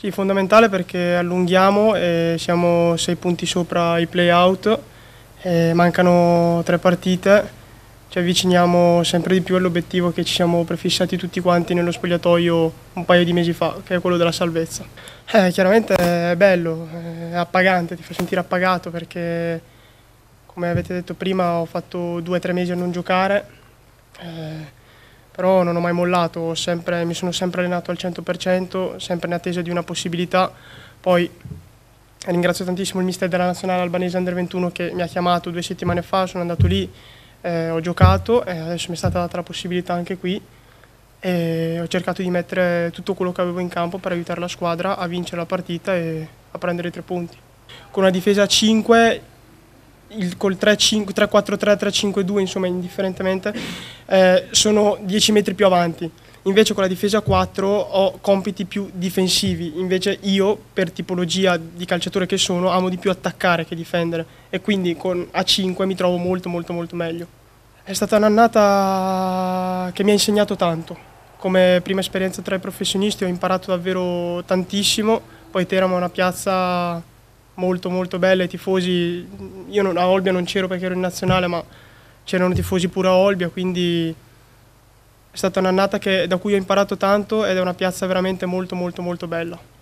Sì, fondamentale perché allunghiamo e siamo sei punti sopra i play-out, mancano tre partite, ci avviciniamo sempre di più all'obiettivo che ci siamo prefissati tutti quanti nello spogliatoio un paio di mesi fa, che è quello della salvezza. Eh, chiaramente è bello, è appagante, ti fa sentire appagato perché come avete detto prima ho fatto due o tre mesi a non giocare. Eh, però non ho mai mollato, sempre, mi sono sempre allenato al 100%, sempre in attesa di una possibilità. Poi ringrazio tantissimo il mister della nazionale albanese Under 21 che mi ha chiamato due settimane fa, sono andato lì, eh, ho giocato e adesso mi è stata data la possibilità anche qui e ho cercato di mettere tutto quello che avevo in campo per aiutare la squadra a vincere la partita e a prendere tre punti. Con una difesa a 5 il, col 3-4-3-3-5-2, insomma, indifferentemente, eh, sono 10 metri più avanti. Invece con la difesa a 4 ho compiti più difensivi, invece io per tipologia di calciatore che sono amo di più attaccare che difendere e quindi con a 5 mi trovo molto molto molto meglio. È stata un'annata che mi ha insegnato tanto, come prima esperienza tra i professionisti ho imparato davvero tantissimo, poi Teramo è una piazza molto molto bella, i tifosi, io non, a Olbia non c'ero perché ero in nazionale, ma c'erano tifosi pure a Olbia, quindi è stata un'annata che, da cui ho imparato tanto ed è una piazza veramente molto molto molto bella.